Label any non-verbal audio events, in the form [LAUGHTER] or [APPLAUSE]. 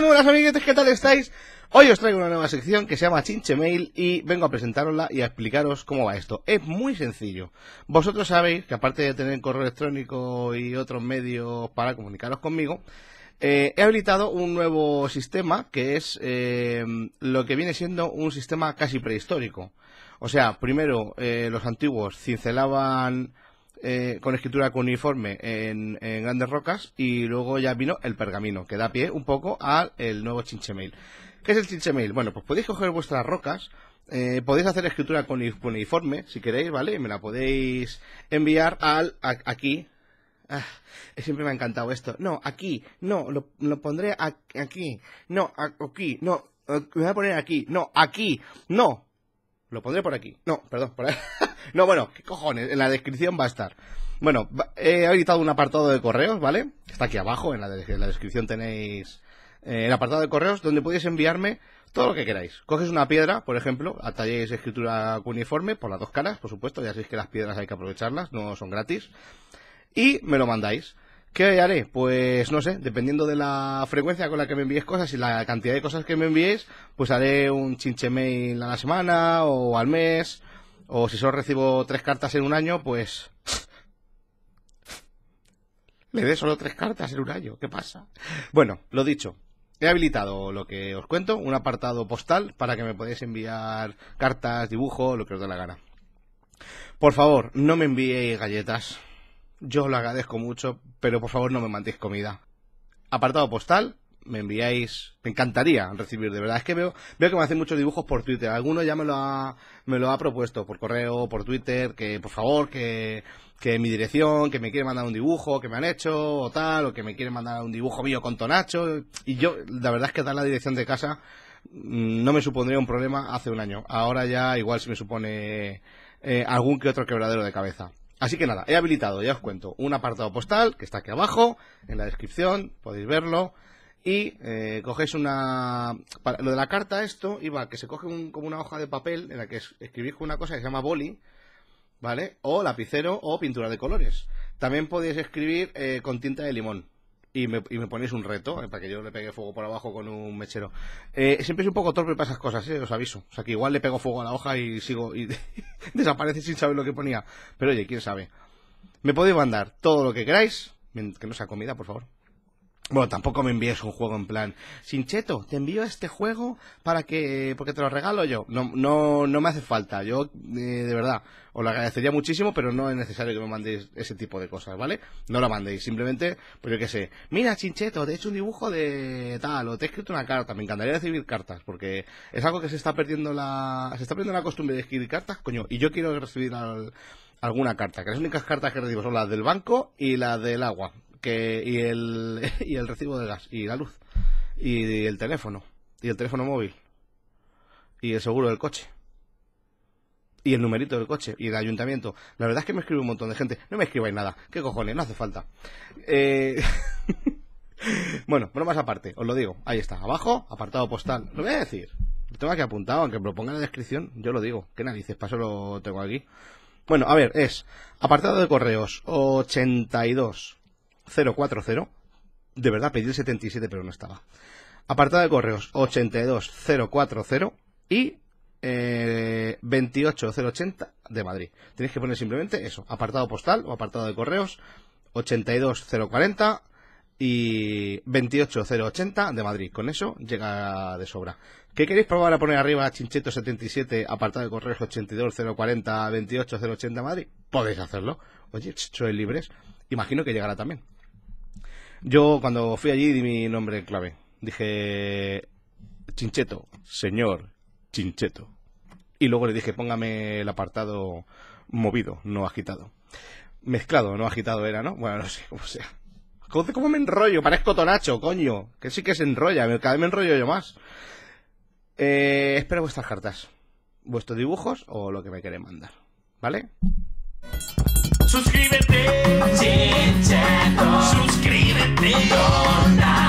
¡Hola, amiguitos, ¿qué tal estáis? Hoy os traigo una nueva sección que se llama Chinche Mail y vengo a presentarosla y a explicaros cómo va esto. Es muy sencillo. Vosotros sabéis que aparte de tener correo electrónico y otros medios para comunicaros conmigo, eh, he habilitado un nuevo sistema que es eh, lo que viene siendo un sistema casi prehistórico. O sea, primero eh, los antiguos cincelaban eh, con escritura cuneiforme en, en, Grandes Rocas y luego ya vino el pergamino, que da pie un poco al nuevo chinchemail. ¿Qué es el chinchemail? Bueno, pues podéis coger vuestras rocas, eh, podéis hacer escritura con cuneiforme si queréis, ¿vale? me la podéis enviar al aquí. Ah, siempre me ha encantado esto. No, aquí, no, lo, lo pondré aquí, no, aquí, no, eh, me voy a poner aquí, no, aquí, no, lo pondré por aquí, no, perdón, por ahí. [LAUGHS] No, bueno, ¿qué cojones? En la descripción va a estar. Bueno, he editado un apartado de correos, ¿vale? Está aquí abajo, en la, descripción tenéis eh, el apartado de correos donde podéis enviarme todo lo que queráis. Coges una piedra, por ejemplo, atalléis escritura uniforme, por las dos caras, por supuesto, ya sabéis que las piedras hay que aprovecharlas, no son gratis, y me lo mandáis. ¿Qué haré? Pues no sé, dependiendo de la frecuencia con la que me envíes cosas y la cantidad de cosas que me envíes, pues haré un chinche mail a la semana o al mes o si solo recibo tres cartas en un año, pues... Le dé solo tres cartas en un año. ¿Qué pasa? Bueno, lo dicho. He habilitado lo que os cuento, un apartado postal para que me podáis enviar cartas, dibujo, lo que os dé la gana. Por favor, no me enviéis galletas. Yo os lo agradezco mucho, pero por favor no me mandéis comida. Apartado postal, me enviáis, me encantaría recibir, de verdad. Es que veo, veo que me hacen muchos dibujos por Twitter. Alguno ya me lo ha, me lo ha propuesto por correo, por Twitter, que por favor, que, que mi dirección, que me quiere mandar un dibujo que me han hecho, o tal, o que me quiere mandar un dibujo mío con Tonacho. Y yo, la verdad es que dar la dirección de casa mm, no me supondría un problema hace un año. Ahora ya igual se me supone eh, algún que otro quebradero de cabeza. Así que nada, he habilitado, ya os cuento, un apartado postal que está aquí abajo, en la descripción, podéis verlo y eh, cogéis una... lo de la carta esto iba que se coge como una hoja de papel en la que escribís con una cosa que se llama boli, ¿vale? O lapicero o pintura de colores. También podéis escribir eh, con tinta de limón. Y me, y me ponéis un reto, eh, para que yo le pegue fuego por abajo con un mechero. siempre es un poco torpe para esas cosas, ¿eh? os aviso. O sea, que igual le pego fuego a la hoja y sigo y [LAUGHS] desaparece sin saber lo que ponía. Pero oye, quién sabe. Me podéis mandar todo lo que queráis, que no sea comida, por favor. Bueno, tampoco me envíes un juego en plan, ¡Chincheto, te envío este juego para que, porque te lo regalo yo. No, no, no me hace falta. Yo, eh, de verdad, os lo agradecería muchísimo, pero no es necesario que me mandéis ese tipo de cosas, ¿vale? No la mandéis, simplemente, pues yo qué sé. Mira, Chincheto, te he hecho un dibujo de tal, o te he escrito una carta. Me encantaría recibir cartas, porque es algo que se está perdiendo la, se está perdiendo la costumbre de escribir cartas, coño. Y yo quiero recibir alguna carta, que las únicas cartas que recibo son las del banco y las del agua y, el, [LAUGHS] y el recibo de gas, y la luz, y el teléfono, y el teléfono móvil, y el seguro del coche y el numerito del coche y el ayuntamiento. La verdad es que me escribe un montón de gente. No me escribáis nada. ¿Qué cojones? No hace falta. Eh... [LAUGHS] bueno, más aparte, os lo digo. Ahí está. Abajo, apartado postal. Lo voy a decir. tengo aquí apuntado, aunque me lo ponga en la descripción, yo lo digo. que narices? pasó lo tengo aquí. Bueno, a ver, es apartado de correos 82 040. De verdad, pedí el 77, pero no estaba. Apartado de correos 82040 y eh, 28080 de Madrid. Tenéis que poner simplemente eso, apartado postal o apartado de correos 82040 y 28080 de Madrid. Con eso llega de sobra. ¿Qué queréis probar a poner arriba Chincheto 77, apartado de correos 82040, 28080 de Madrid? Podéis hacerlo. Oye, sois libres. Imagino que llegará también. Yo cuando fui allí di mi nombre clave. Dije, Chincheto, señor Chincheto. Y luego le dije, póngame el apartado movido, no agitado. Mezclado, no agitado era, ¿no? Bueno, [LAUGHS] no sé cómo sea. ¿Cómo me enrollo? Parezco Tonacho, coño. Que sí que se enrolla, cada vez me enrollo yo más. Eh, espero vuestras cartas, vuestros dibujos o lo que me queréis mandar. ¿Vale? Suscríbete, Chincheto. Suscríbete. neon night.